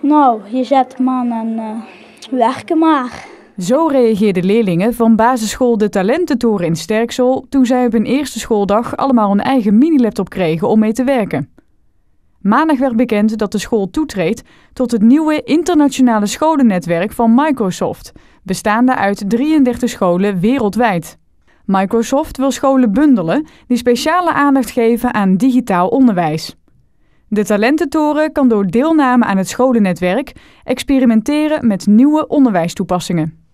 Nou, je zet man en uh, werken maar. Zo reageerden leerlingen van basisschool De Talententoren in Sterksel toen zij op hun eerste schooldag allemaal een eigen mini-laptop kregen om mee te werken. Maandag werd bekend dat de school toetreedt tot het nieuwe internationale scholennetwerk van Microsoft, bestaande uit 33 scholen wereldwijd. Microsoft wil scholen bundelen die speciale aandacht geven aan digitaal onderwijs. De Talententoren kan door deelname aan het scholennetwerk experimenteren met nieuwe onderwijstoepassingen.